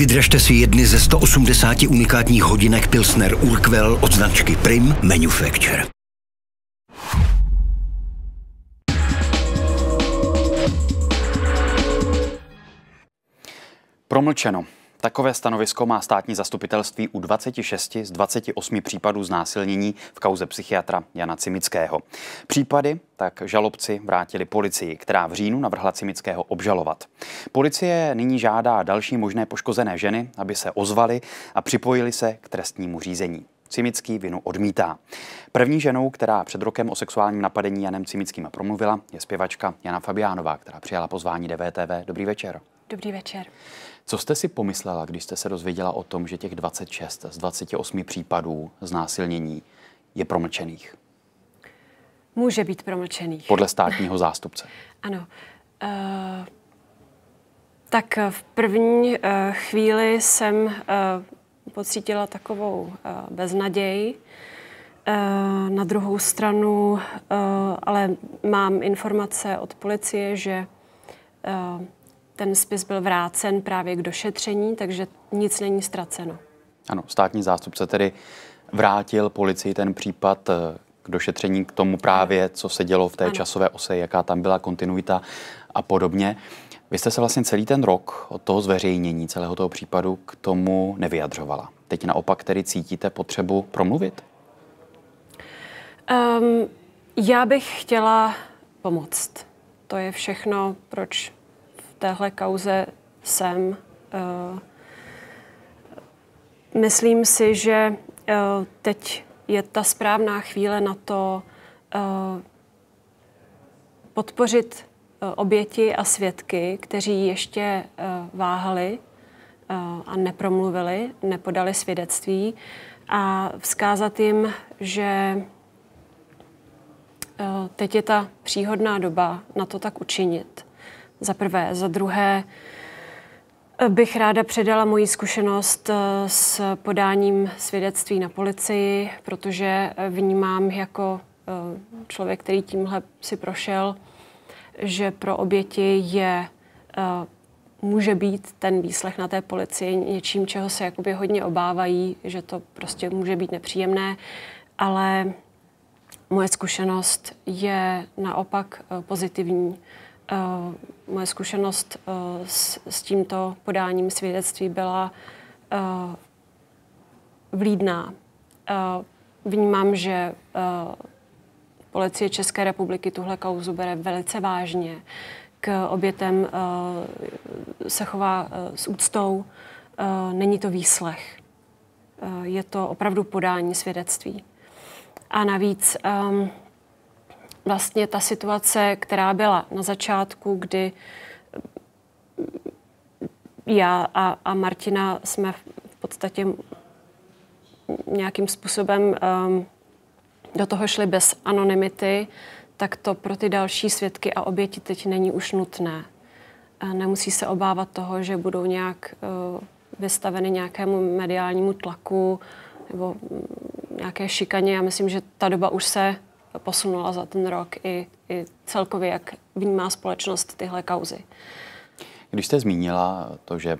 Vydražte si jedny ze 180 unikátních hodinek Pilsner Urquell od značky Prim Manufacture. Promlčeno. Takové stanovisko má státní zastupitelství u 26 z 28 případů znásilnění v kauze psychiatra Jana Cimického. Případy tak žalobci vrátili policii, která v říjnu navrhla Cimického obžalovat. Policie nyní žádá další možné poškozené ženy, aby se ozvali a připojili se k trestnímu řízení. Cimický vinu odmítá. První ženou, která před rokem o sexuálním napadení Janem Cimickým promluvila, je zpěvačka Jana Fabiánová, která přijala pozvání DVTV. Dobrý večer. Dobrý večer. Co jste si pomyslela, když jste se dozvěděla o tom, že těch 26 z 28 případů znásilnění je promlčených? Může být promlčených. Podle státního zástupce. ano. Uh, tak v první uh, chvíli jsem uh, pocítila takovou uh, beznaději. Uh, na druhou stranu, uh, ale mám informace od policie, že uh, ten spis byl vrácen právě k došetření, takže nic není ztraceno. Ano, státní zástupce tedy vrátil policii ten případ eh, k došetření, k tomu právě, co se dělo v té ano. časové ose, jaká tam byla kontinuita a podobně. Vy jste se vlastně celý ten rok od toho zveřejnění celého toho případu k tomu nevyjadřovala. Teď naopak tedy cítíte potřebu promluvit? Um, já bych chtěla pomoct. To je všechno, proč téhle kauze jsem. Eh, myslím si, že eh, teď je ta správná chvíle na to eh, podpořit oběti a svědky, kteří ještě váhali a nepromluvili, nepodali svědectví a vzkázat jim, že teď je ta příhodná doba na to tak učinit. Za prvé. Za druhé bych ráda předala moji zkušenost eh, s podáním svědectví na policii, protože eh, vnímám jako eh, člověk, který tímhle si prošel, že pro oběti je může být ten výslech na té policii něčím, čeho se jakoby hodně obávají, že to prostě může být nepříjemné, ale moje zkušenost je naopak pozitivní Eh, moje zkušenost eh, s, s tímto podáním svědectví byla eh, vlídná. Vnímám, že policie České republiky tuhle kauzu bere velice vážně. K obětem se chová s úctou, není to výslech. Je to opravdu podání svědectví. A navíc ehm, vlastně ta situace, která byla na začátku, kdy já a, a Martina jsme v podstatě nějakým způsobem um, do toho šli bez anonymity, tak to pro ty další svědky a oběti teď není už nutné. Nemusí se obávat toho, že budou nějak uh, vystaveny nějakému mediálnímu tlaku nebo nějaké šikaně. Já myslím, že ta doba už se posunula za ten rok i, i celkově, jak vnímá společnost tyhle kauzy. Když jste zmínila to, že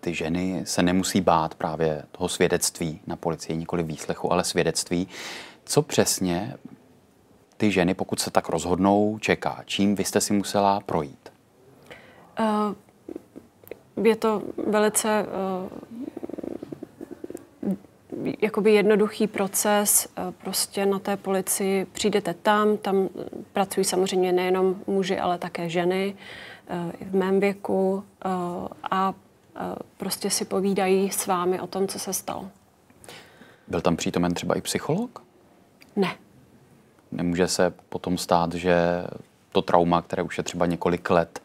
ty ženy se nemusí bát právě toho svědectví na policii, nikoli výslechu, ale svědectví, co přesně ty ženy, pokud se tak rozhodnou, čeká? Čím vy jste si musela projít? Uh, je to velice uh, jakoby jednoduchý proces, eh, prostě na té policii přijdete tam, tam eh, pracují samozřejmě nejenom muži, ale také ženy eh, v mém věku a prostě si povídají s vámi o tom, co se stalo. Byl tam přítomen třeba i psycholog? Ne. Nemůže se potom stát, že to trauma, které už je třeba několik let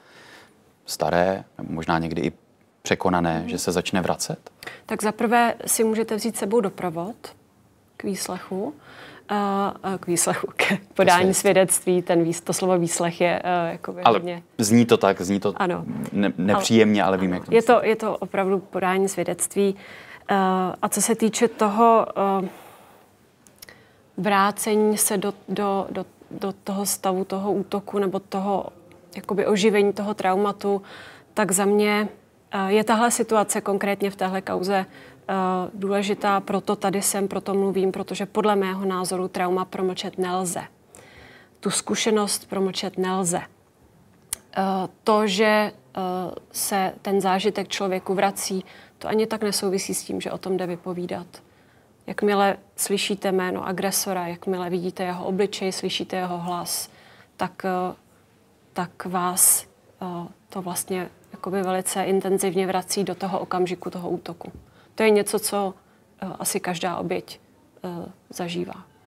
staré, možná někdy i překonané, mm. že se začne vracet? tak zaprvé si můžete vzít sebou doprovod k výslechu, k výslechu, k podání Jasně. svědectví. Ten výs, to slovo výslech je uh, jako Ale hodně... zní to tak, zní to ano. Ne, nepříjemně, ale, ale vím, ano. jak to je to, je to opravdu podání svědectví. Uh, a co se týče toho uh, vrácení se do, do, do, do toho stavu, toho útoku nebo toho jakoby oživení toho traumatu, tak za mě Eh, je tahle situace konkrétně v téhle kauze eh, důležitá, proto tady jsem, proto mluvím, protože podle mého názoru trauma promlčet nelze. Tu zkušenost promlčet nelze. Eh, to, že se ten zážitek člověku vrací, to ani tak nesouvisí s tím, že o tom jde vypovídat. Jakmile slyšíte jméno agresora, jakmile vidíte jeho obličej, slyšíte jeho hlas, tak, tak vás to vlastně jakoby velice intenzivně vrací do toho okamžiku toho útoku. To je něco, co eh, asi každá oběť eh, zažívá.